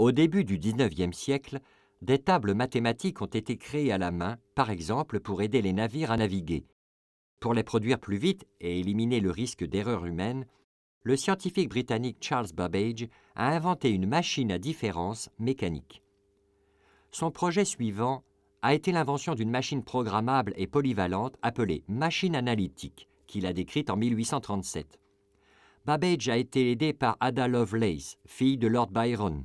Au début du XIXe siècle, des tables mathématiques ont été créées à la main, par exemple pour aider les navires à naviguer. Pour les produire plus vite et éliminer le risque d'erreur humaine, le scientifique britannique Charles Babbage a inventé une machine à différence mécanique. Son projet suivant a été l'invention d'une machine programmable et polyvalente appelée machine analytique, qu'il a décrite en 1837. Babbage a été aidé par Ada Lovelace, fille de Lord Byron,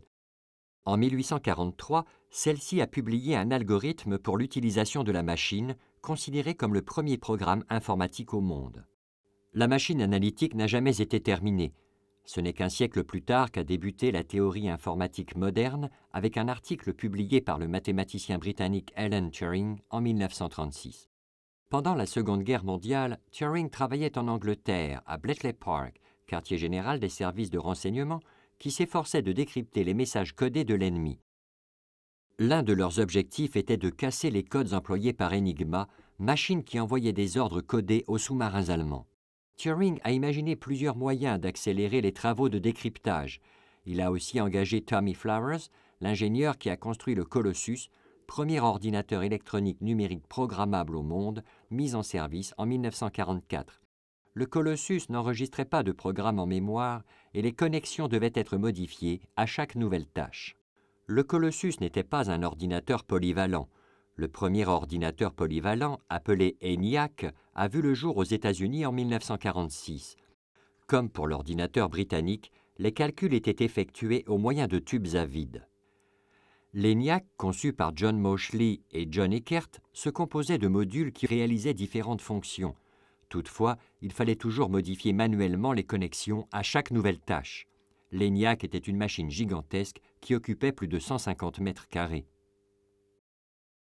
en 1843, celle-ci a publié un algorithme pour l'utilisation de la machine, considéré comme le premier programme informatique au monde. La machine analytique n'a jamais été terminée. Ce n'est qu'un siècle plus tard qu'a débuté la théorie informatique moderne avec un article publié par le mathématicien britannique Alan Turing en 1936. Pendant la Seconde Guerre mondiale, Turing travaillait en Angleterre, à Bletley Park, quartier général des services de renseignement, qui s'efforçaient de décrypter les messages codés de l'ennemi. L'un de leurs objectifs était de casser les codes employés par Enigma, machine qui envoyait des ordres codés aux sous-marins allemands. Turing a imaginé plusieurs moyens d'accélérer les travaux de décryptage. Il a aussi engagé Tommy Flowers, l'ingénieur qui a construit le Colossus, premier ordinateur électronique numérique programmable au monde, mis en service en 1944 le Colossus n'enregistrait pas de programme en mémoire et les connexions devaient être modifiées à chaque nouvelle tâche. Le Colossus n'était pas un ordinateur polyvalent. Le premier ordinateur polyvalent, appelé ENIAC, a vu le jour aux États-Unis en 1946. Comme pour l'ordinateur britannique, les calculs étaient effectués au moyen de tubes à vide. L'ENIAC, conçu par John Moshley et John Eckert, se composait de modules qui réalisaient différentes fonctions – Toutefois, il fallait toujours modifier manuellement les connexions à chaque nouvelle tâche. L'ENIAC était une machine gigantesque qui occupait plus de 150 mètres carrés.